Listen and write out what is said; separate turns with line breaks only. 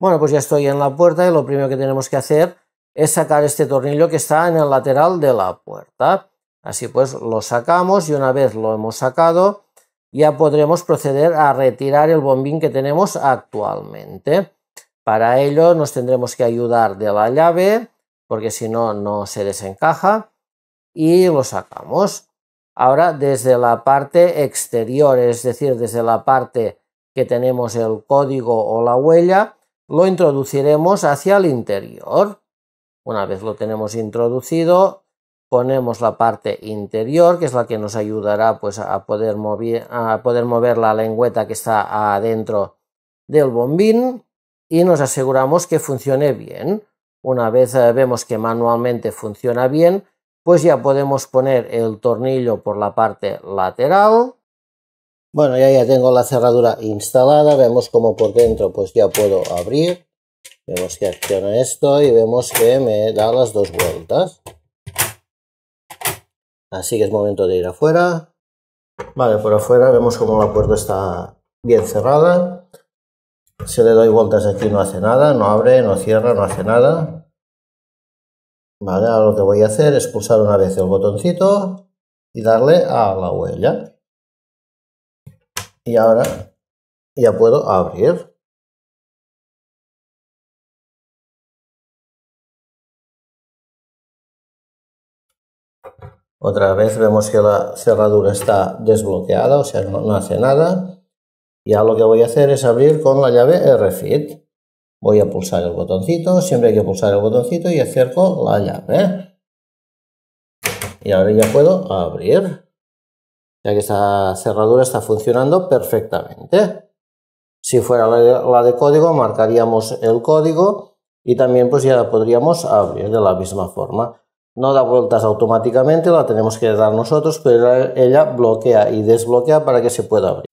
Bueno, pues ya estoy en la puerta y lo primero que tenemos que hacer es sacar este tornillo que está en el lateral de la puerta. Así pues lo sacamos y una vez lo hemos sacado ya podremos proceder a retirar el bombín que tenemos actualmente. Para ello nos tendremos que ayudar de la llave porque si no, no se desencaja y lo sacamos. Ahora desde la parte exterior, es decir, desde la parte que tenemos el código o la huella, lo introduciremos hacia el interior. Una vez lo tenemos introducido, ponemos la parte interior, que es la que nos ayudará pues, a, poder mover, a poder mover la lengüeta que está adentro del bombín y nos aseguramos que funcione bien. Una vez eh, vemos que manualmente funciona bien, pues ya podemos poner el tornillo por la parte lateral
bueno, ya, ya tengo la cerradura instalada, vemos como por dentro pues ya puedo abrir. Vemos que acciona esto y vemos que me da las dos vueltas. Así que es momento de ir afuera. Vale, por afuera vemos como la puerta está bien cerrada. Si le doy vueltas aquí no hace nada, no abre, no cierra, no hace nada. Vale, ahora lo que voy a hacer es pulsar una vez el botoncito y darle a la huella y ahora ya puedo abrir. Otra vez vemos que la cerradura está desbloqueada, o sea, no, hace nada. Y ahora lo que voy a hacer es abrir con la llave RFID. Voy a pulsar el botoncito, siempre hay que pulsar el botoncito y acerco la llave. Y ahora ya puedo abrir ya que esa cerradura está funcionando perfectamente. Si fuera la de, código, marcaríamos el código y también pues ya la podríamos abrir de la misma forma. No da vueltas automáticamente, la tenemos que dar nosotros, pero ella bloquea y desbloquea para que se pueda abrir.